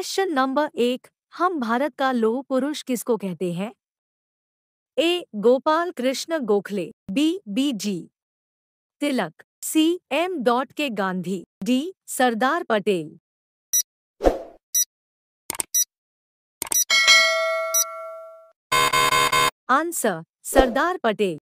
question number एक हम भारत का लोह पुरुष किसको कहते हैं A Gopal Krishna Gokhale B B G Tilak C M dot K Gandhi D Sardar Patel answer Sardar Patel